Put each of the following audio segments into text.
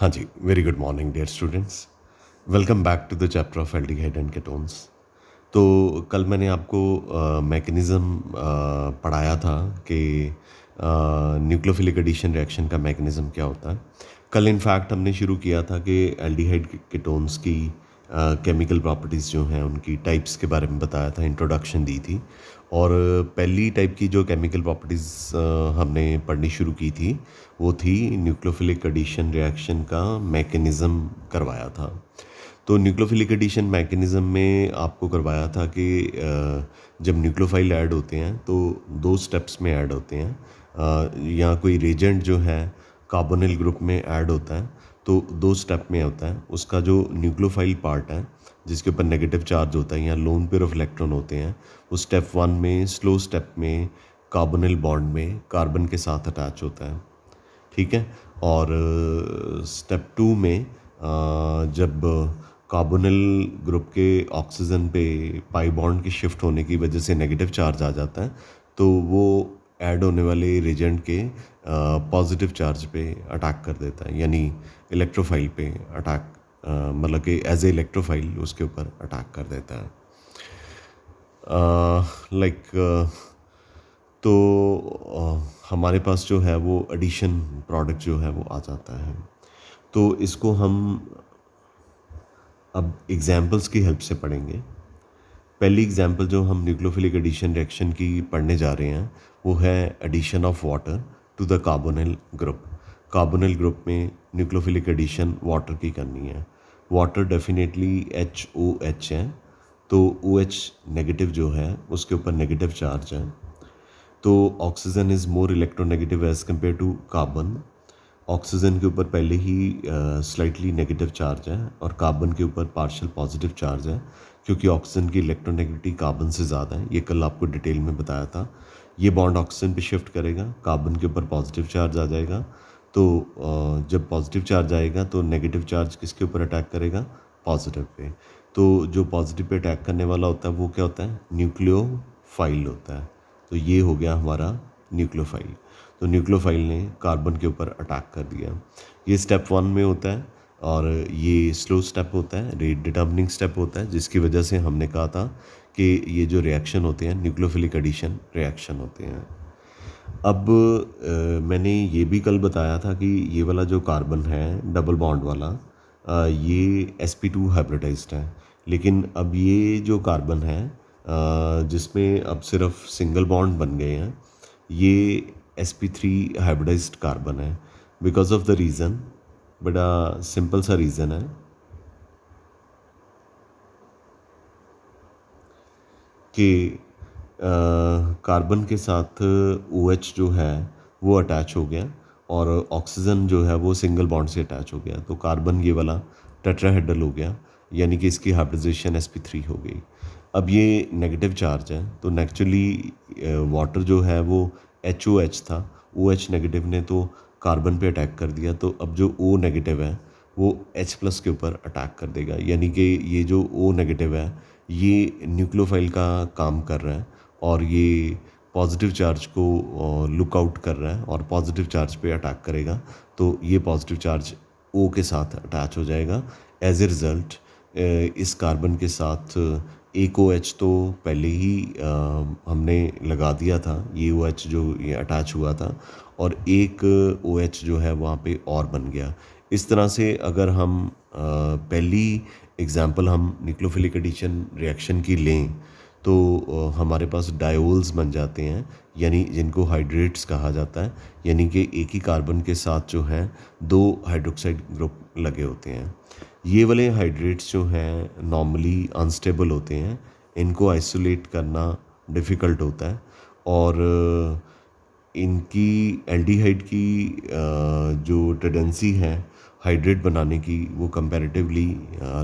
हाँ जी very good morning dear students welcome back to the chapter of aldehyde and ketones तो कल मैंने आपको मैकेनिज़्म पढ़ाया था कि न्यूक्लोफिलिक एडिशन रिएक्शन का मैकेनिज़म क्या होता है कल इनफैक्ट हमने शुरू किया था कि एल्डिहाइड केटोन्स की केमिकल प्रॉपर्टीज़ जो हैं उनकी टाइप्स के बारे में बताया था इंट्रोडक्शन दी थी और पहली टाइप की जो केमिकल प्रॉपर्टीज़ हमने पढ़नी शुरू की थी वो थी न्यूक्लोफिलिक एडिशन रिएक्शन का मैकेनिज़्म करवाया था तो न्यूक्लोफिलिक एडिशन मैकेनिज़म में आपको करवाया था कि जब न्यूक्लोफाइल ऐड होते हैं तो दो स्टेप्स में ऐड होते हैं या कोई रेजेंट जो है कार्बोनिल ग्रुप में ऐड होता है तो दो स्टेप में होता है उसका जो न्यूक्लोफाइल पार्ट है जिसके ऊपर नेगेटिव चार्ज होता है या लोन पेयर ऑफ इलेक्ट्रॉन होते हैं वो स्टेप वन में स्लो स्टेप में कार्बोनिल बॉन्ड में कार्बन के साथ अटैच होता है ठीक है और स्टेप uh, टू में uh, जब कार्बोनिल uh, ग्रुप के ऑक्सीजन पे पाई बॉन्ड के शिफ्ट होने की वजह से नेगेटिव चार्ज आ जाता है तो वो ऐड होने वाले रेजेंट के पॉजिटिव चार्ज पे अटैक कर देता है यानी इलेक्ट्रोफाइल पे अटैक मतलब कि एज ए इलेक्ट्रोफाइल उसके ऊपर अटैक कर देता है लाइक uh, like, uh, तो uh, हमारे पास जो है वो एडिशन प्रोडक्ट जो है वो आ जाता है तो इसको हम अब एग्जांपल्स की हेल्प से पढ़ेंगे पहली एग्जांपल जो हम न्यूक्लोफिलिक एडिशन रिएक्शन की पढ़ने जा रहे हैं वो है addition of water to the carbonyl group carbonyl group में न्यूक्लोफिलिक एडिशन वाटर की करनी है water definitely H O H है तो ओ एच नेगेटिव जो है उसके ऊपर नेगेटिव चार्ज है तो oxygen is more electronegative as compare to carbon oxygen के ऊपर पहले ही स्लाइटली नेगेटिव चार्ज है और कार्बन के ऊपर पार्शियल पॉजिटिव चार्ज है क्योंकि ऑक्सीजन की इलेक्ट्रोनेगेटिविटी कार्बन से ज़्यादा है ये कल आपको डिटेल में बताया था ये बॉन्ड ऑक्सीजन पे शिफ्ट करेगा कार्बन के ऊपर पॉजिटिव चार्ज आ जाएगा तो जब पॉजिटिव चार्ज आएगा तो नेगेटिव चार्ज किसके ऊपर अटैक करेगा पॉजिटिव पे तो जो पॉजिटिव पे अटैक करने वाला होता है वो क्या होता है फाइल होता है तो ये हो गया हमारा न्यूक्लियोफाइल तो न्यूक्लियोफाइल ने कार्बन के ऊपर अटैक कर दिया ये स्टेप वन में होता है और ये स्लो स्टेप होता है रेट डिटर्मिनिंग स्टेप होता है जिसकी वजह से हमने कहा था कि ये जो रिएक्शन होते हैं न्यूक्लियोफिलिक एडिशन रिएक्शन होते हैं अब आ, मैंने ये भी कल बताया था कि ये वाला जो कार्बन है डबल बॉन्ड वाला आ, ये टू हाइब्रिडाइज्ड है लेकिन अब ये जो कार्बन है जिसमें अब सिर्फ सिंगल बॉन्ड बन गए हैं ये S P three hybridized carbon है बिकॉज ऑफ द रीज़न बड़ा सिंपल सा रीज़न है कि कार्बन के साथ ओ OH जो है वो अटैच हो गया और ऑक्सीजन जो है वो सिंगल बॉन्ड से अटैच हो गया तो कार्बन ये वाला टेट्राहेड्रल हो गया यानी कि इसकी हाइब्रिडाइजेशन एस पी थ्री हो गई अब ये नेगेटिव चार्ज है तो नेचुरली वाटर जो है वो एच ओ एच था ओ एच नेगेटिव ने तो कार्बन पे अटैक कर दिया तो अब जो ओ नेगेटिव है वो एच प्लस के ऊपर अटैक कर देगा यानी कि ये जो ओ नेगेटिव है ये न्यूक्लियोफाइल का काम कर रहा है और ये पॉजिटिव चार्ज को लुकआउट कर रहा है और पॉजिटिव चार्ज पे अटैक करेगा तो ये पॉजिटिव चार्ज ओ के साथ अटैच हो जाएगा एज ए रिज़ल्ट इस कार्बन के साथ एक ओ एच तो पहले ही हमने लगा दिया था ये ओ एच जो ये अटैच हुआ था और एक ओ एच जो है वहाँ पे और बन गया इस तरह से अगर हम पहली एग्ज़ाम्पल हम निक्लोफिलिक एडिशन रिएक्शन की लें तो हमारे पास डायोल्स बन जाते हैं यानी जिनको हाइड्रेट्स कहा जाता है यानी कि एक ही कार्बन के साथ जो हैं दो हाइड्रोक्साइड ग्रुप लगे होते हैं ये वाले हाइड्रेट्स जो हैं नॉर्मली अनस्टेबल होते हैं इनको आइसोलेट करना डिफ़िकल्ट होता है और इनकी एल्डिहाइड की जो टेंडेंसी है हाइड्रेट बनाने की वो कंपैरेटिवली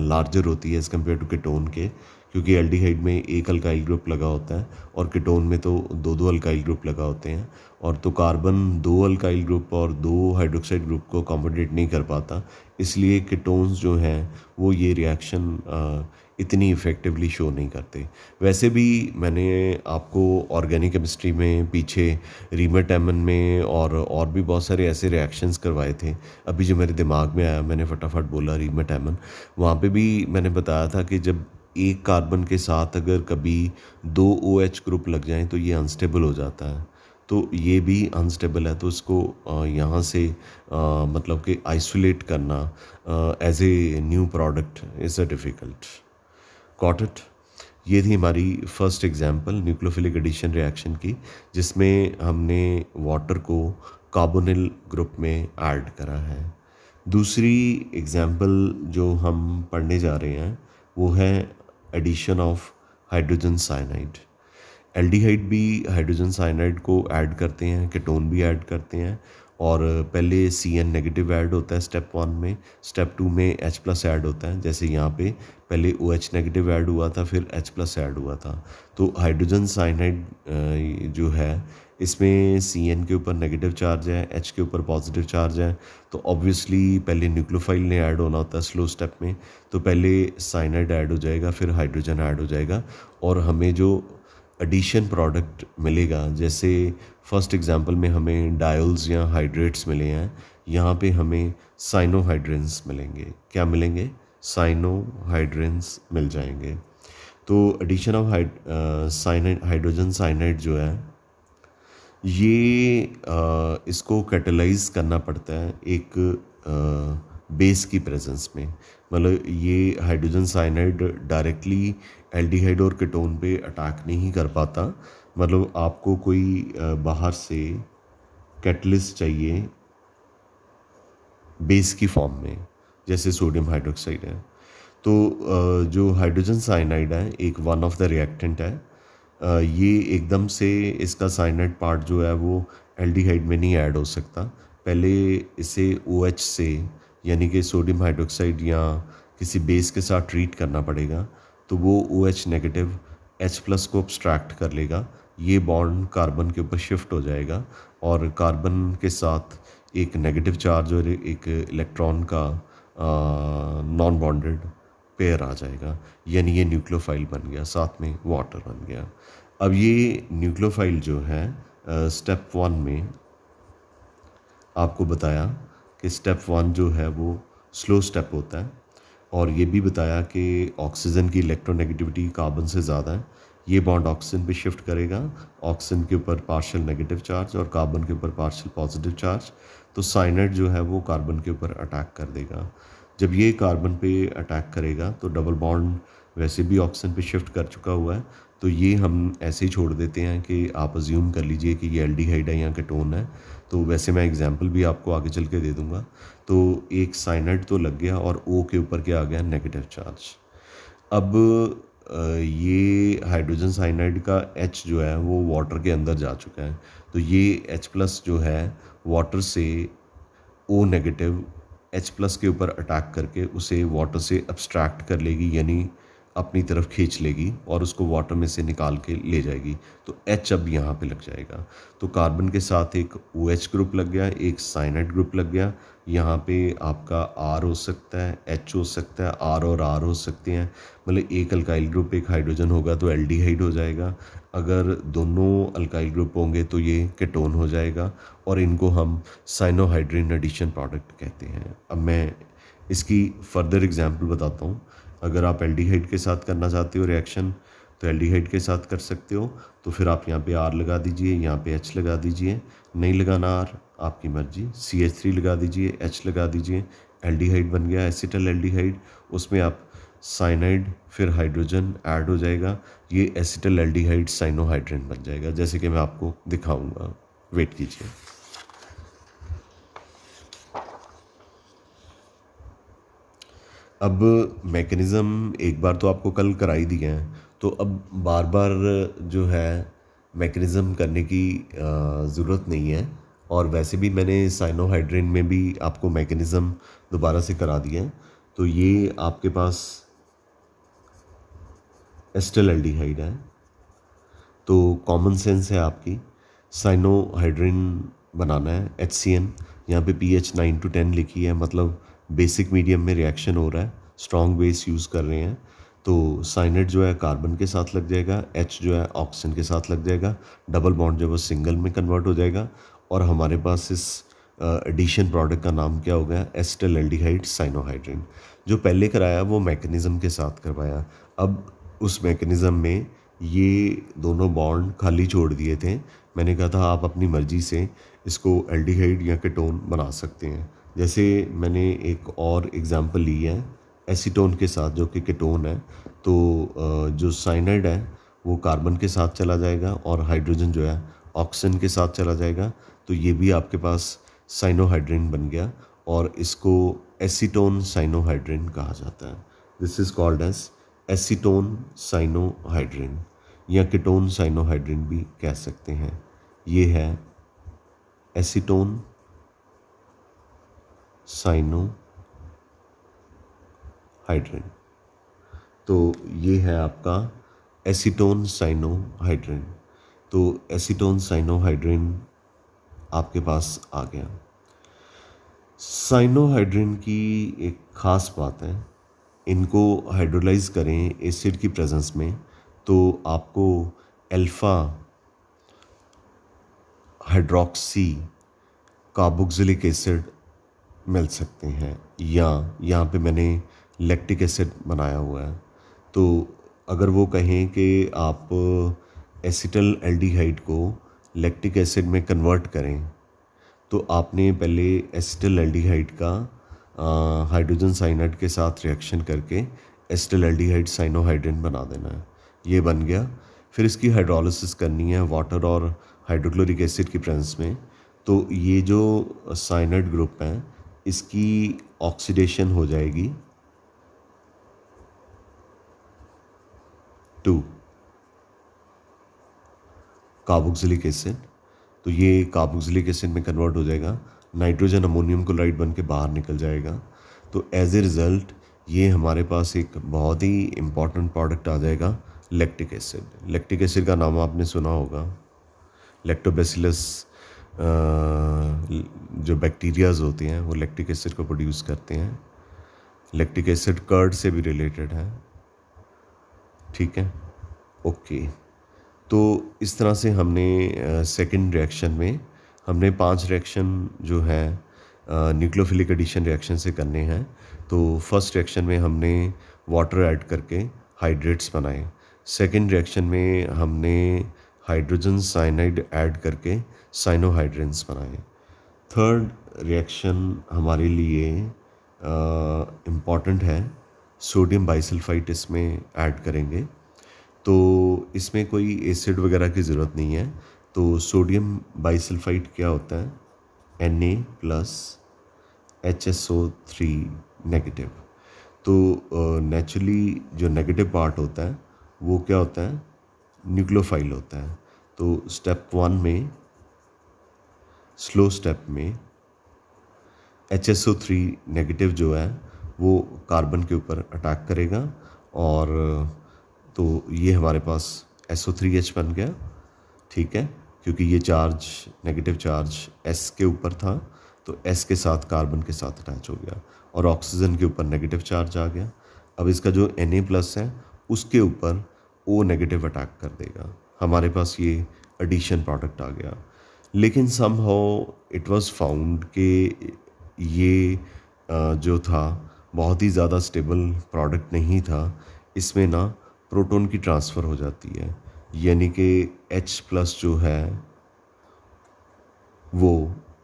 लार्जर होती है एज़ कम्पेयर टू केटोन के क्योंकि एल्डिहाइड में एक अल्काइल ग्रुप लगा होता है और कीटोन में तो दो दो अल्काइल ग्रुप लगा होते हैं और तो कार्बन दो अल्काइल ग्रुप और दो हाइड्रोक्साइड ग्रुप को कॉम्पटेट नहीं कर पाता इसलिए कीटोन्स जो हैं वो ये रिएक्शन इतनी इफ़ेक्टिवली शो नहीं करते वैसे भी मैंने आपको ऑर्गेनिक केमिस्ट्री में पीछे रीमर में और और भी बहुत सारे ऐसे रिएक्शंस करवाए थे अभी जो मेरे दिमाग में आया मैंने फटाफट बोला रीमर वहाँ पे भी मैंने बताया था कि जब एक कार्बन के साथ अगर कभी दो ओ OH ग्रुप लग जाएँ तो ये अनस्टेबल हो जाता है तो ये भी अनस्टेबल है तो इसको यहाँ से आ, मतलब कि आइसोलेट करना as a new product is a difficult caught ये थी हमारी first example nucleophilic addition reaction की जिसमें हमने वाटर को कार्बोनिल ग्रुप में ऐड करा है दूसरी एग्जांपल जो हम पढ़ने जा रहे हैं वो है addition of hydrogen cyanide aldehyde भी हाइड्रोजन साइनाइड को ऐड करते हैं केटोन भी ऐड करते हैं और पहले सी एन नेगेटिव ऐड होता है स्टेप वन में स्टेप टू में एच प्लस ऐड होता है जैसे यहाँ पे पहले ओ एच नेगेटिव ऐड हुआ था फिर एच प्लस ऐड हुआ था तो हाइड्रोजन साइनाइड जो है इसमें सी एन के ऊपर नेगेटिव चार्ज है एच के ऊपर पॉजिटिव चार्ज है तो ऑब्वियसली पहले न्यूक्लोफाइल ने ऐड होना होता है स्लो स्टेप में तो पहले साइनाइड ऐड हो जाएगा फिर हाइड्रोजन ऐड हो जाएगा और हमें जो एडिशन प्रोडक्ट मिलेगा जैसे फर्स्ट एग्जांपल में हमें डायोल्स या हाइड्रेट्स मिले हैं यहाँ पे हमें साइनोहाइड्रेंस मिलेंगे क्या मिलेंगे साइनोहाइड्रेंस मिल जाएंगे तो addition of hyde cyanide hydrogen cyanide जो है ये इसको कैटलाइज करना पड़ता है एक बेस की प्रेजेंस में मतलब ये हाइड्रोजन साइनाइड डायरेक्टली एल्डिहाइड और कीटोन पे अटैक नहीं कर पाता मतलब आपको कोई बाहर से कैटलिस्ट चाहिए बेस की फॉर्म में जैसे सोडियम हाइड्रोक्साइड है तो जो हाइड्रोजन साइनाइड है एक वन ऑफ द रिएक्टेंट है ये एकदम से इसका साइनेट पार्ट जो है वो एल्डिहाइड में नहीं ऐड हो सकता पहले इसे ओ OH से यानी कि सोडियम हाइड्रोक्साइड या किसी बेस के साथ ट्रीट करना पड़ेगा तो वो O OH negative H plus को अब्सट्रैक्ट कर लेगा ये बॉन्ड कार्बन के ऊपर शिफ्ट हो जाएगा और कार्बन के साथ एक नेगेटिव चार्ज और एक इलेक्ट्रॉन का नॉन बॉन्डेड पेयर आ जाएगा यानी ये न्यूक्लियोफाइल बन गया साथ में वाटर बन गया अब ये न्यूक्लियोफाइल जो है स्टेप वन में आपको बताया कि स्टेप वन जो है वो स्लो स्टेप होता है और ये भी बताया कि ऑक्सीजन की इलेक्ट्रोनेगेटिविटी कार्बन से ज़्यादा है ये बॉन्ड ऑक्सीजन पे शिफ्ट करेगा ऑक्सीजन के ऊपर पार्शियल नेगेटिव चार्ज और कार्बन के ऊपर पार्शियल पॉजिटिव चार्ज तो साइनेट जो है वो कार्बन के ऊपर अटैक कर देगा जब ये कार्बन पे अटैक करेगा तो डबल बॉन्ड वैसे भी ऑक्सीजन पे शिफ्ट कर चुका हुआ है तो ये हम ऐसे ही छोड़ देते हैं कि आप अज्यूम कर लीजिए कि ये एल्डिहाइड है या कैटोन है तो वैसे मैं एग्जांपल भी आपको आगे चल के दे दूंगा तो एक साइनाइड तो लग गया और ओ के ऊपर क्या आ गया नेगेटिव चार्ज अब ये हाइड्रोजन साइनाइड का एच जो है वो वाटर के अंदर जा चुका है तो ये एच प्लस जो है वाटर से ओ नेगेटिव एच प्लस के ऊपर अटैक करके उसे वाटर से अब्स्ट्रैक्ट कर लेगी यानी अपनी तरफ खींच लेगी और उसको वाटर में से निकाल के ले जाएगी तो एच अब यहाँ पे लग जाएगा तो कार्बन के साथ एक ओ OH ग्रुप लग गया एक साइनाइड ग्रुप लग गया यहाँ पे आपका आर हो सकता है एच हो सकता है आर और आर हो सकते हैं मतलब एक अल्काइल ग्रुप एक हाइड्रोजन होगा तो एल्डिहाइड हो जाएगा अगर दोनों अल्काइल ग्रुप होंगे तो ये केटोन हो जाएगा और इनको हम साइनोहाइड्रिन एडिशन प्रोडक्ट कहते हैं अब मैं इसकी फर्दर एग्जांपल बताता हूँ अगर आप एल्डिहाइड के साथ करना चाहते हो रिएक्शन तो एल्डिहाइड के साथ कर सकते हो तो फिर आप यहाँ पे आर लगा दीजिए यहाँ पे एच लगा दीजिए नहीं लगाना आर आपकी मर्जी सी एच थ्री लगा दीजिए एच लगा दीजिए एल्डिहाइड बन गया एसिटल एल्डिहाइड उसमें आप साइनाइड फिर हाइड्रोजन ऐड हो जाएगा ये एसिटल एल्डिहाइड साइनोहाइड्रेन बन जाएगा जैसे कि मैं आपको दिखाऊंगा वेट कीजिए अब मैकेनिज़्म एक बार तो आपको कल कराई दिया है तो अब बार बार जो है मैकेनिज़्म करने की ज़रूरत नहीं है और वैसे भी मैंने साइनोहाइड्रेन में भी आपको मैकेनिज़्म दोबारा से करा दिया है तो ये आपके पास एस्टल एल्डिहाइड है तो कॉमन सेंस है आपकी साइनोहाइड्रिन बनाना है एच सी एन यहाँ पर P H nine to ten लिखी है मतलब बेसिक मीडियम में रिएक्शन हो रहा है स्ट्रॉन्ग बेस यूज़ कर रहे हैं तो साइनेट जो है कार्बन के साथ लग जाएगा एच जो है ऑक्सीजन के साथ लग जाएगा डबल बॉन्ड जो है वो सिंगल में कन्वर्ट हो जाएगा और हमारे पास इस एडिशन प्रोडक्ट का नाम क्या हो गया एस्टल एल्डिहाइड साइनोहाइड्रिन जो पहले कराया वो मैकेनिज़म के साथ करवाया अब उस मैकेनिज़म में ये दोनों बॉन्ड खाली छोड़ दिए थे मैंने कहा था आप अपनी मर्ज़ी से इसको एल्डिहाइड या केटोन बना सकते हैं जैसे मैंने एक और एग्ज़ाम्पल ली है एसीटोन के साथ जो कि केटोन है तो जो साइनाइड है वो कार्बन के साथ चला जाएगा और हाइड्रोजन जो है ऑक्सीजन के साथ चला जाएगा तो ये भी आपके पास साइनोहाइड्रिन बन गया और इसको एसीटोन साइनोहाइड्रिन कहा जाता है this is called as acetone cyanohydrin या कीटोन साइनोहाइड्रिन भी कह सकते हैं ये है एसीटोन साइनो हाइड्रिन तो ये है आपका एसीटोन साइनोहाइड्रिन तो एसीटोन साइनोहाइड्रिन आपके पास आ गया साइनोहाइड्रिन की एक ख़ास बात है इनको हाइड्रोलाइज करें एसिड की प्रेजेंस में तो आपको अल्फ़ा हाइड्रोक्सी कार्बोक्सिलिक एसिड मिल सकते हैं या यहाँ पे मैंने लैक्टिक एसिड बनाया हुआ है तो अगर वो कहें कि आप एसिटल एल्डिहाइड को लैक्टिक एसिड में कन्वर्ट करें तो आपने पहले एसिटल एल्डिहाइड का हाइड्रोजन साइनाइड के साथ रिएक्शन करके एस्टेलडीहाइड साइनोहाइड्रेन बना देना है ये बन गया फिर इसकी हाइड्रोलिसिस करनी है वाटर और हाइड्रोक्लोरिक एसिड की प्रेजेंस में तो ये जो साइनाइड ग्रुप है इसकी ऑक्सीडेशन हो जाएगी टू कार्बोक्सिलिक एसिड तो ये कार्बोक्सिलिक एसिड में कन्वर्ट हो जाएगा नाइट्रोजन अमोनियम क्लोराइड बन के बाहर निकल जाएगा तो एज ए रिज़ल्ट ये हमारे पास एक बहुत ही इम्पॉर्टेंट प्रोडक्ट आ जाएगा लैक्टिक एसिड लैक्टिक एसिड का नाम आपने सुना होगा लैक्टोबेसिलस जो बैक्टीरियाज होते हैं वो लैक्टिक एसिड को प्रोड्यूस करते हैं लैक्टिक एसिड कर्ड से भी रिलेटेड है ठीक है ओके तो इस तरह से हमने सेकंड रिएक्शन में हमने पांच रिएक्शन जो है न्यूक्लोफिलिक एडिशन रिएक्शन से करने हैं तो फर्स्ट रिएक्शन में हमने वाटर ऐड करके हाइड्रेट्स बनाए सेकेंड रिएक्शन में हमने हाइड्रोजन साइनाइड ऐड करके साइनोहाइड्रेंस बनाए थर्ड रिएक्शन हमारे लिए इम्पॉर्टेंट है सोडियम बाइसल्फाइट इसमें ऐड करेंगे तो इसमें कोई एसिड वगैरह की ज़रूरत नहीं है तो सोडियम बाइसल्फाइड क्या होता है N A plus H S O three negative तो नेचुरली जो नेगेटिव पार्ट होता है वो क्या होता है न्यूक्लोफाइल होता है तो स्टेप वन में स्लो स्टेप में H S O three negative जो है वो कार्बन के ऊपर अटैक करेगा और तो ये हमारे पास एस ओ थ्री एच बन गया ठीक है क्योंकि ये चार्ज नेगेटिव चार्ज एस के ऊपर था तो एस के साथ कार्बन के साथ अटैच हो गया और ऑक्सीजन के ऊपर नेगेटिव चार्ज आ गया अब इसका जो एन ए प्लस है उसके ऊपर ओ नेगेटिव अटैक कर देगा हमारे पास ये एडिशन प्रोडक्ट आ गया लेकिन somehow it was found कि ये जो था बहुत ही ज़्यादा स्टेबल प्रोडक्ट नहीं था इसमें ना प्रोटॉन की ट्रांसफ़र हो जाती है यानी कि एच प्लस जो है वो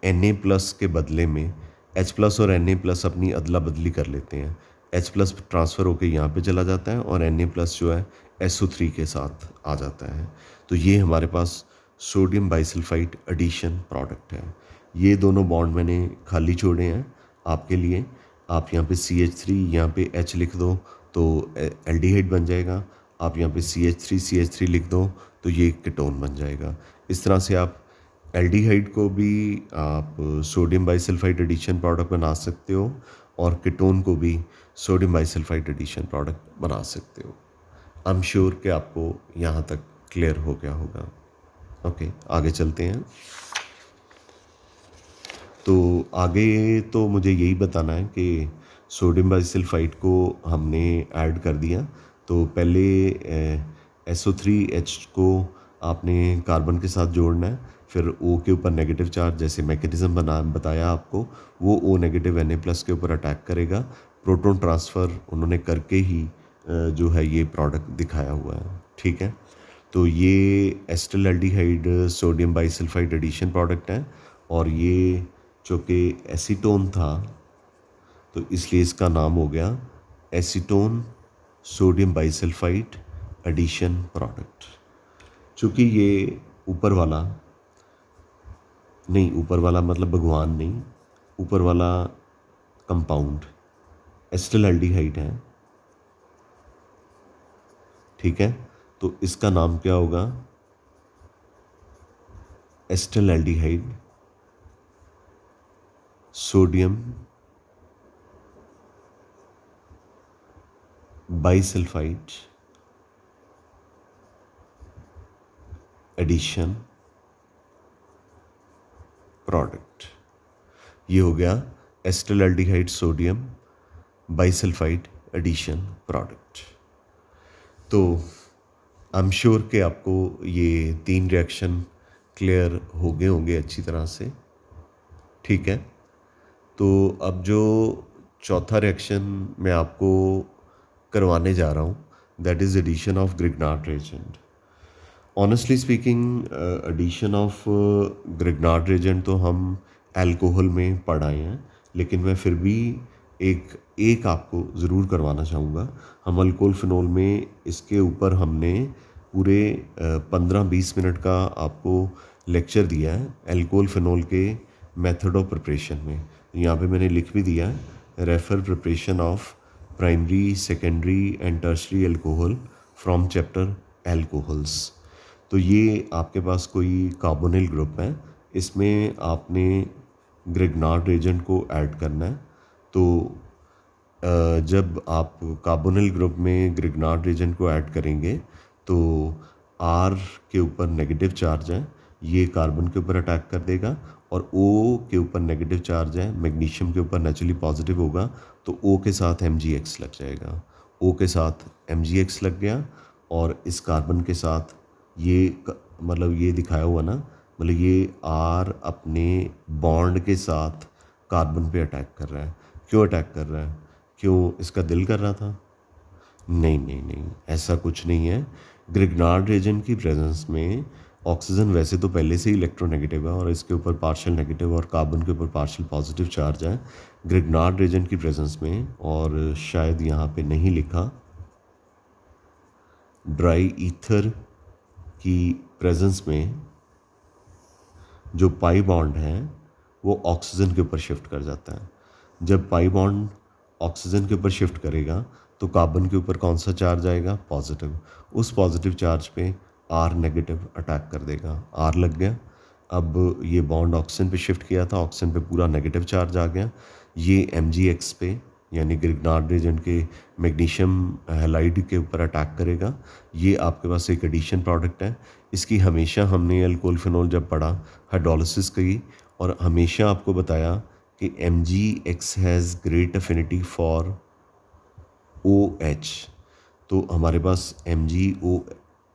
एन ए प्लस के बदले में एच प्लस और एन ए प्लस अपनी अदला बदली कर लेते हैं एच प्लस ट्रांसफ़र होकर यहाँ पे चला जाता है और एन ए प्लस जो है एस ओ थ्री के साथ आ जाता है तो ये हमारे पास सोडियम बाइसल्फाइट एडिशन प्रोडक्ट है ये दोनों बॉन्ड मैंने खाली छोड़े हैं आपके लिए आप यहाँ पे सी एच थ्री यहाँ पे एच लिख दो तो एल्डिहाइड बन जाएगा आप यहाँ पे C H three C H three लिख दो तो ये कीटोन बन जाएगा इस तरह से आप एल्डिहाइड को भी आप सोडियम बाइसल्फाइड एडिशन प्रोडक्ट बना सकते हो और किटोन को भी सोडियम बाइसल्फाइड एडिशन प्रोडक्ट बना सकते हो आई एम श्योर कि आपको यहाँ तक क्लियर हो गया होगा ओके okay, आगे चलते हैं तो आगे तो मुझे यही बताना है कि सोडियम बाइसल्फाइड को हमने ऐड कर दिया तो पहले एस ओ थ्री एच को आपने कार्बन के साथ जोड़ना है फिर ओ के ऊपर नेगेटिव चार्ज जैसे मैकेनिज़्म बना बताया आपको वो O negative N A plus के ऊपर अटैक करेगा प्रोटॉन ट्रांसफ़र उन्होंने करके ही जो है ये प्रोडक्ट दिखाया हुआ है ठीक है तो ये acetal aldehyde sodium bisulphide addition product है और ये चूँकि एसीटोन था तो इसलिए इसका नाम हो गया acetone sodium bisulphide addition product चूँकि ये ऊपर वाला नहीं ऊपर वाला मतलब भगवान नहीं ऊपर वाला कंपाउंड एस्टल एल्डिहाइड है ठीक है तो इसका नाम क्या होगा acetal aldehyde sodium bisulfite addition product ये हो गया acetal aldehyde sodium bisulphide addition product तो आई एम श्योर कि आपको ये तीन रिएक्शन क्लियर हो गए होंगे अच्छी तरह से ठीक है तो अब जो चौथा रिएक्शन मैं आपको करवाने जा रहा हूँ that is addition of Grignard reagent honestly speaking addition of Grignard reagent तो हम एल्कोहल में पढ़ आए हैं लेकिन मैं फिर भी एक एक आपको ज़रूर करवाना चाहूँगा हम अल्कोहल फिनोल में इसके ऊपर हमने पूरे uh, पंद्रह बीस मिनट का आपको लेक्चर दिया है एल्कोहल फिनोल के मेथड ऑफ प्रिपरेशन में यहाँ पे मैंने लिख भी दिया है refer preparation of primary secondary and tertiary alcohol from chapter alcohols तो ये आपके पास कोई कार्बोनिल ग्रुप है इसमें आपने ग्रेगनार्ड एजेंट को ऐड करना है तो जब आप कार्बोनिल ग्रुप में ग्रिगनार्ड एजेंट को ऐड करेंगे तो आर के ऊपर नेगेटिव चार्ज है ये कार्बन के ऊपर अटैक कर देगा और ओ के ऊपर नेगेटिव चार्ज है मैग्नीशियम के ऊपर नेचुरली पॉजिटिव होगा तो ओ के साथ एम लग जाएगा ओ के साथ एम लग गया और इस कार्बन के साथ ये मतलब ये दिखाया हुआ ना मतलब ये आर अपने बॉन्ड के साथ कार्बन पे अटैक कर रहा है क्यों अटैक कर रहा है क्यों इसका दिल कर रहा था नहीं नहीं नहीं ऐसा कुछ नहीं है ग्रिगनार्ड रीजन की प्रेजेंस में ऑक्सीजन वैसे तो पहले से ही इलेक्ट्रोनेगेटिव है और इसके ऊपर पार्शियल नेगेटिव और कार्बन के ऊपर पार्शियल पॉजिटिव चार्ज है ग्रिगनार्ड रेजेंट की प्रेजेंस में और शायद यहाँ पे नहीं लिखा ड्राई ईथर की प्रेजेंस में जो पाई बॉन्ड है वो ऑक्सीजन के ऊपर शिफ्ट कर जाता है जब पाई बॉन्ड ऑक्सीजन के ऊपर शिफ्ट करेगा तो कार्बन के ऊपर कौन सा चार्ज आएगा पॉजिटिव उस पॉजिटिव चार्ज पे आर नेगेटिव अटैक कर देगा आर लग गया अब ये बॉन्ड ऑक्सीजन पे शिफ्ट किया था ऑक्सीजन पे पूरा नेगेटिव चार्ज आ गया ये एम पे यानी ग्रिगनार्ड रेजेंट के मैग्नीशियम हेलाइड के ऊपर अटैक करेगा ये आपके पास एक एडिशन प्रोडक्ट है इसकी हमेशा हमने अल्कोहल फिनोल जब पढ़ा हाइड्रोलिसिस की और हमेशा आपको बताया कि M G X has great affinity for O H तो हमारे पास M G O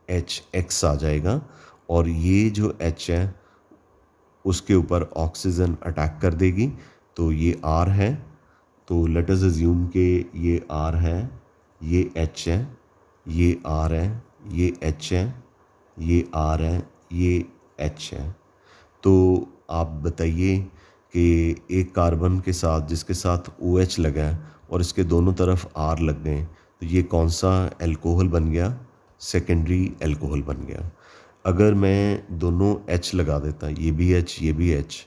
H X आ जाएगा और ये जो एच है उसके ऊपर ऑक्सीजन अटैक कर देगी तो ये आर है तो लेटस एज्यूम के ये आर है ये एच है ये आर है ये एच है ये आर है ये एच है तो आप बताइए कि एक कार्बन के साथ जिसके साथ ओ OH एच लगा है और इसके दोनों तरफ आर लग गए तो ये कौन सा एल्कोहल बन गया सेकेंडरी एल्कोहल बन गया अगर मैं दोनों एच लगा देता ये भी एच ये भी एच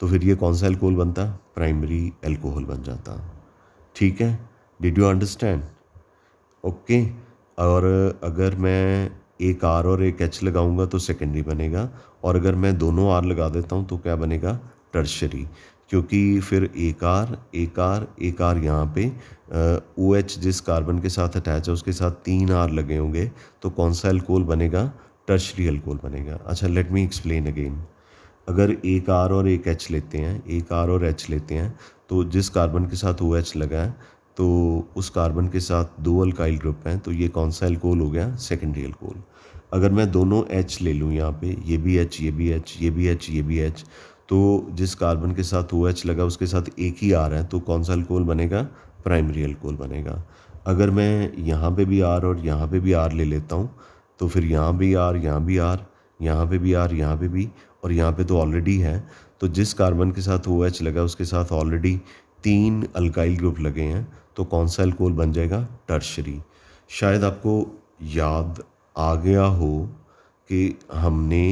तो फिर ये कौन सा एल्कोहल बनता प्राइमरी एल्कोहल बन जाता ठीक है डिड यू अंडरस्टैंड ओके और अगर मैं एक आर और एक एच लगाऊंगा तो सेकेंडरी बनेगा और अगर मैं दोनों आर लगा देता हूँ तो क्या बनेगा टर्शरी क्योंकि फिर एकार एकार एकार यहाँ पे ओ एच जिस कार्बन के साथ अटैच है उसके साथ तीन आर लगे होंगे तो कौन सा एल्कोल बनेगा टर्शरी एल्कोल बनेगा अच्छा लेट मी एक्सप्लेन अगेन अगर एक आर और एक एच लेते हैं एक आर और एच लेते हैं तो जिस कार्बन के साथ ओ एच लगा है तो उस कार्बन के साथ दो अल्काइल ग्रुप हैं तो ये कौन सा एल्कोल हो गया सेकेंडरी एल्कोल अगर मैं दोनों एच ले लूँ यहाँ पे ये भी एच ये भी एच ये भी एच ये भी एच तो जिस कार्बन के साथ ओ OH लगा उसके साथ एक ही आर है तो कौन सा अल्कोहल बनेगा प्राइमरी अल्कोहल बनेगा अगर मैं यहाँ पे भी आर और यहाँ पे भी आर ले लेता हूँ तो फिर यहाँ भी आर यहाँ भी आर यहाँ पे भी आर यहाँ पे भी और यहाँ पे तो ऑलरेडी है तो जिस कार्बन के साथ ओ OH लगा उसके साथ ऑलरेडी तीन अल्काइल ग्रुप लगे हैं तो कौन सा अल्कोहल बन जाएगा टर्शरी शायद आपको याद आ गया हो कि हमने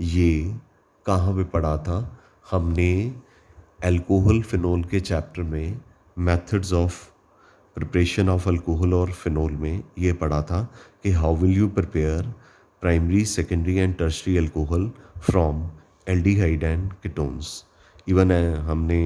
ये कहाँ पे पढ़ा था हमने अल्कोहल फ़िनोल के चैप्टर में methods of preparation of alcohol और फिनोल में ये पढ़ा था कि how will you prepare primary secondary and tertiary alcohol from aldehyde and ketones even हमने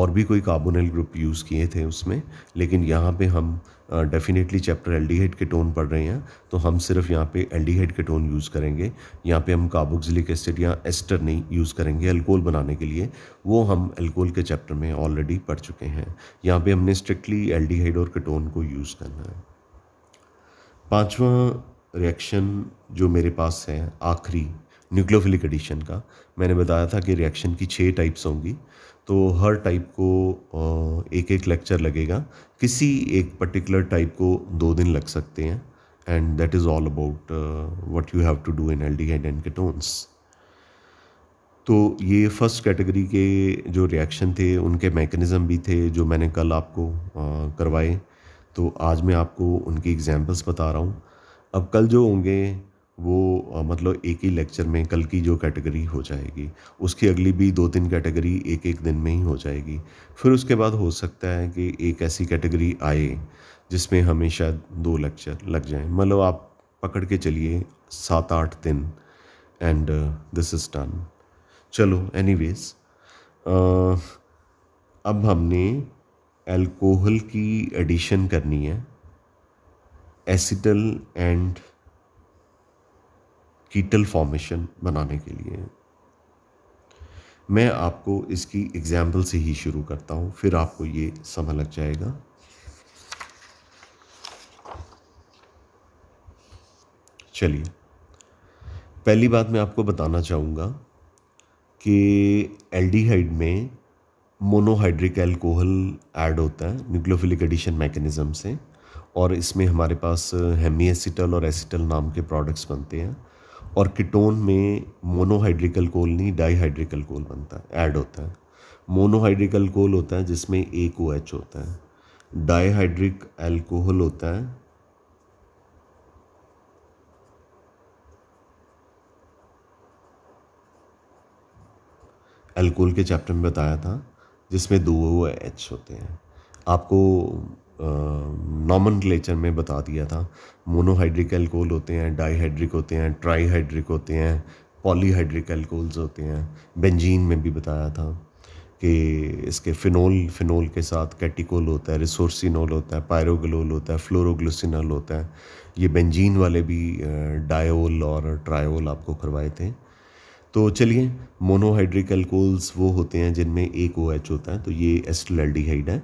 और भी कोई कार्बोनल ग्रुप यूज़ किए थे उसमें लेकिन यहाँ पे हम definitely chapter aldehyde ketone पढ़ रहे हैं तो हम सिर्फ यहाँ पे एल्डिहाइड के टोन यूज़ करेंगे यहाँ पे हम कार्बोक्सिलिक एसिड या एस्टर नहीं यूज़ करेंगे अल्कोहल बनाने के लिए वो हम अल्कोहल के चैप्टर में ऑलरेडी पढ़ चुके हैं यहाँ पे हमने स्ट्रिक्टली एल्डिहाइड और केटोन को यूज़ करना है पाँचवा रिएक्शन जो मेरे पास है आखिरी न्यूक्लोफिलिक एडिशन का मैंने बताया था कि रिएक्शन की छः टाइप्स होंगी तो हर टाइप को एक एक लेक्चर लगेगा किसी एक पर्टिकुलर टाइप को दो दिन लग सकते हैं and that is all about what you have to do in aldehyde and ketones तो ये फर्स्ट कैटेगरी के जो रिएक्शन थे उनके मैकेनिज़्म भी थे जो मैंने कल आपको करवाए तो आज मैं आपको उनकी एग्जांपल्स बता रहा हूँ अब कल जो होंगे वो मतलब एक ही लेक्चर में कल की जो कैटेगरी हो जाएगी उसकी अगली भी दो तीन कैटेगरी एक एक दिन में ही हो जाएगी फिर उसके बाद हो सकता है कि एक ऐसी कैटेगरी आए जिसमें हमें शायद दो लेक्चर लग जाएं मतलब आप पकड़ के चलिए सात आठ दिन एंड दिस इज़ डन चलो वेज अब हमने एल्कोहल की एडिशन करनी है एसिटल एंड कीटल फॉर्मेशन बनाने के लिए है मैं आपको इसकी एग्जाम्पल से ही शुरू करता हूँ फिर आपको ये समझ लग जाएगा चलिए पहली बात मैं आपको बताना चाहूँगा कि एल्डिहाइड में मोनोहाइड्रिक एल्कोहल ऐड होता है न्यूक्लोफिलिक एडिशन मैकेनिज़्म से और इसमें हमारे पास हेमी एसिटल और एसिटल नाम के प्रोडक्ट्स बनते हैं और किटोन में मोनोहाइड्रिकल कोल नहीं डाईहाइड्रिकल कोल बनता है ऐड होता है मोनोहाइड्रिकल कोल होता है जिसमें एक ओ एच होता है डाईहाइड्रिक एल्कोहल होता है एल्कोहल के चैप्टर में बताया था जिसमें दो ओ एच होते हैं आपको नॉमन क्लेचर में बता दिया था मोनोहाइड्रिक एल्कोल होते हैं डाईहाइड्रिक होते हैं ट्राईहाइड्रिक होते हैं पॉलीहाइड्रिक एल्कोल्स होते हैं बेंजीन में भी बताया था कि इसके फिनोल फिनोल के साथ कैटिकोल होता है रिसोर्सिनोल होता है पायरोगलोल होता है फ्लोरोग्लूसिनल होता है ये बेंजीन वाले भी डायोल और ट्रायोल आपको करवाए थे तो चलिए मोनोहाइड्रिक एल्कोल्स वो होते हैं जिनमें एक ओ OH एच होता है तो ये एस्टल है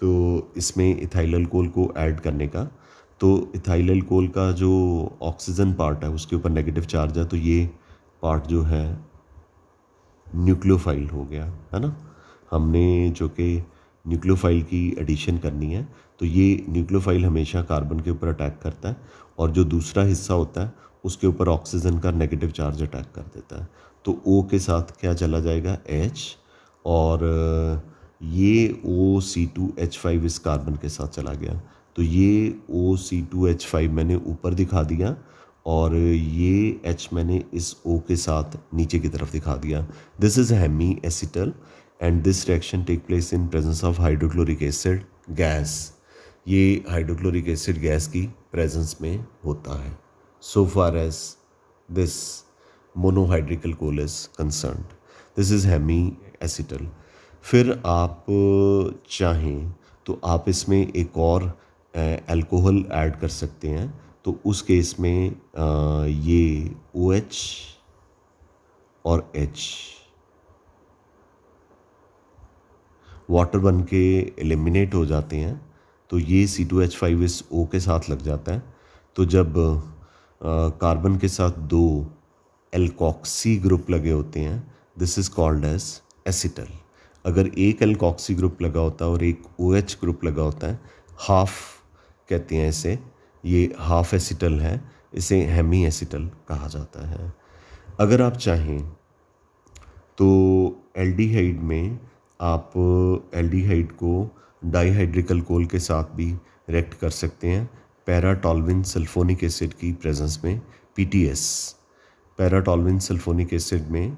तो इसमें इथाइल अल्कोहल को ऐड करने का तो इथाइल अल्कोहल का जो ऑक्सीजन पार्ट है उसके ऊपर नेगेटिव चार्ज है तो ये पार्ट जो है न्यूक्लियोफाइल हो गया है ना हमने जो कि न्यूक्लियोफाइल की एडिशन करनी है तो ये न्यूक्लियोफाइल हमेशा कार्बन के ऊपर अटैक करता है और जो दूसरा हिस्सा होता है उसके ऊपर ऑक्सीजन का नेगेटिव चार्ज अटैक कर देता है तो ओ के साथ क्या चला जाएगा एच और ये O C two H five इस कार्बन के साथ चला गया तो ये O C two H five मैंने ऊपर दिखा दिया और ये एच मैंने इस ओ के साथ नीचे की तरफ दिखा दिया this is hemi acetal and this reaction take place in presence of hydrochloric acid gas ये हाइड्रोक्लोरिक एसिड गैस की प्रेजेंस में होता है so far as this monohydric alcohol is concern this is hemi acetal फिर आप चाहें तो आप इसमें एक और अल्कोहल ऐड कर सकते हैं तो उस केस में ये ओ एच और एच वाटर बन के एलिमिनेट हो जाते हैं तो ये C two H five S O के साथ लग जाता है तो जब कार्बन के साथ दो एल्कॉक्सी ग्रुप लगे होते हैं this is called as acetal अगर एक एल्कॉक्सी ग्रुप लगा होता है और एक ओ OH ग्रुप लगा होता है हाफ कहते हैं इसे ये हाफ एसिटल है इसे हेमी एसिटल कहा जाता है अगर आप चाहें तो एल्डिहाइड में आप एल्डिहाइड को डाईहाइड्रिकल कोल के साथ भी रिएक्ट कर सकते हैं पैराटॉलविन सल्फोनिक एसिड की प्रेजेंस में पीटीएस पैराटॉलविन सल्फोनिक एसिड में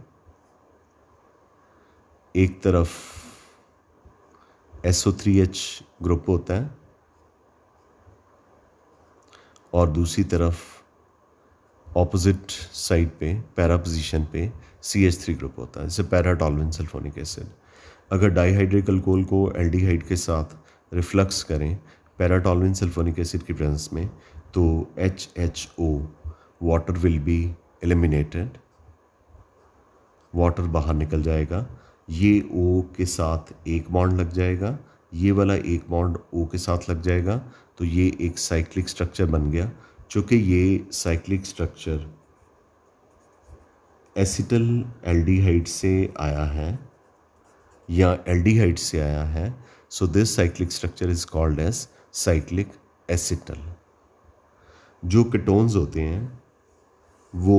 एक तरफ S O three H group होता है और दूसरी तरफ ऑपोजिट साइड पे पैरा पोजीशन पे सी एच थ्री ग्रुप होता है जैसे पैराटॉलविन सल्फोनिक एसिड अगर डाईहाइड्रिक अल्कोहल को एल्डिहाइड के साथ रिफ्लक्स करें पैराटोलविन सल्फोनिक एसिड की प्रेजेंस में तो H H O water will be eliminated water बाहर निकल जाएगा ये ओ के साथ एक बॉन्ड लग जाएगा ये वाला एक बॉन्ड ओ के साथ लग जाएगा तो ये एक साइक्लिक स्ट्रक्चर बन गया चूँकि ये साइक्लिक स्ट्रक्चर एसिटल एल्डिहाइड से आया है या एल्डिहाइड से आया है so this cyclic structure is called as cyclic acetal जो कीटोन्स होते हैं वो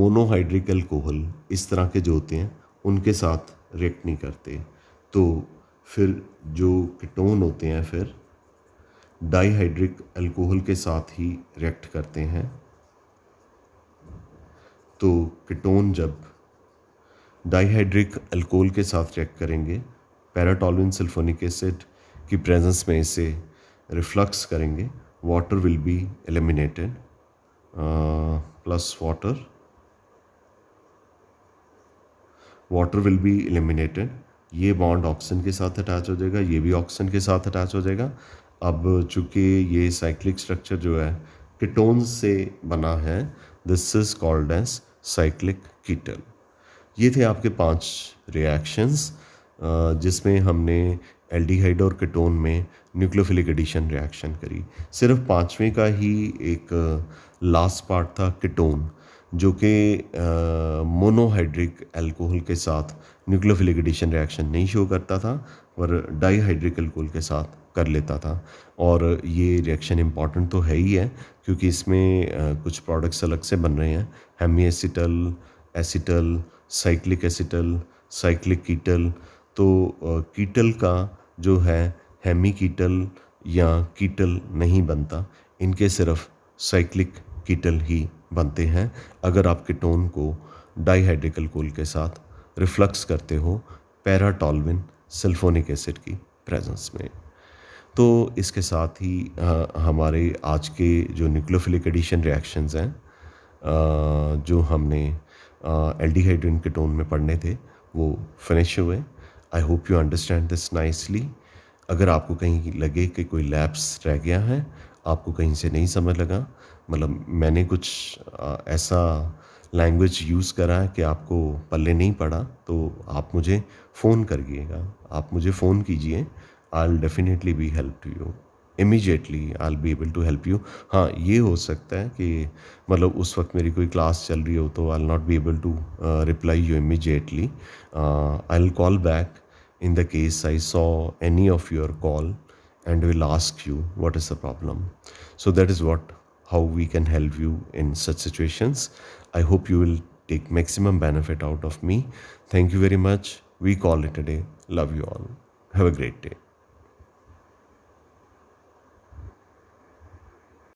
मोनोहाइड्रिक कोहल इस तरह के जो होते हैं उनके साथ रिएक्ट नहीं करते तो फिर जो कीटोन होते हैं फिर डाईहाइड्रिक अल्कोहल के साथ ही रिएक्ट करते हैं तो कीटोन जब डाईहाइड्रिक अल्कोहल के साथ रिएक्ट करेंगे पैराटोलिन सल्फोनिक एसिड की प्रेजेंस में इसे रिफ्लक्स करेंगे water will be eliminated plus water water will be eliminated ये बॉन्ड ऑक्सीजन के साथ अटैच हो जाएगा ये भी ऑक्सीजन के साथ अटैच हो जाएगा अब चूँकि ये साइक्लिक स्ट्रक्चर जो है किटोन से बना है this is called as cyclic ketone ये थे आपके पांच रिएक्शंस जिसमें हमने एल्डिहाइड और किटोन में न्यूक्लियोफिलिक एडिशन रिएक्शन करी सिर्फ पांचवें का ही एक लास्ट पार्ट था किटोन जो कि मोनोहाइड्रिक अल्कोहल के साथ न्यूक्लोफिलिक एडिशन रिएक्शन नहीं शो करता था और डाईहाइड्रिक अल्कोहल के साथ कर लेता था और ये रिएक्शन इम्पॉर्टेंट तो है ही है क्योंकि इसमें कुछ प्रोडक्ट्स अलग से बन रहे हैं hemiacetal acetal cyclic acetal cyclic ketal तो कीटल का जो है हेमी कीटल या कीटल नहीं बनता इनके सिर्फ साइक्लिक कीटल ही बनते हैं अगर आपके टोन को डाईहाइड्रिकल के साथ रिफ्लक्स करते हो पैराटॉलविन सल्फोनिक एसिड की प्रेजेंस में तो इसके साथ ही आ, हमारे आज के जो न्यूक्लोफिलिक एडिशन रिएक्शंस हैं आ, जो हमने एल्डिहाइड्रिन के टोन में पढ़ने थे वो फिनिश हुए I hope you understand this nicely अगर आपको कहीं लगे कि कोई लैब्स रह गया है आपको कहीं से नहीं समझ लगा मतलब मैंने कुछ ऐसा लैंग्वेज यूज़ करा है कि आपको पल्ले नहीं पड़ा तो आप मुझे फ़ोन करिएगा आप मुझे फ़ोन कीजिए I'll definitely be help to you immediately I be able to help you हाँ ये हो सकता है कि मतलब उस वक्त मेरी कोई क्लास चल रही हो तो I not be able to reply you immediately I call back in the case I saw any of your call and will ask you what is the problem so that is what how we can help you in such situations i hope you will take maximum benefit out of me thank you very much we call it a day love you all have a great day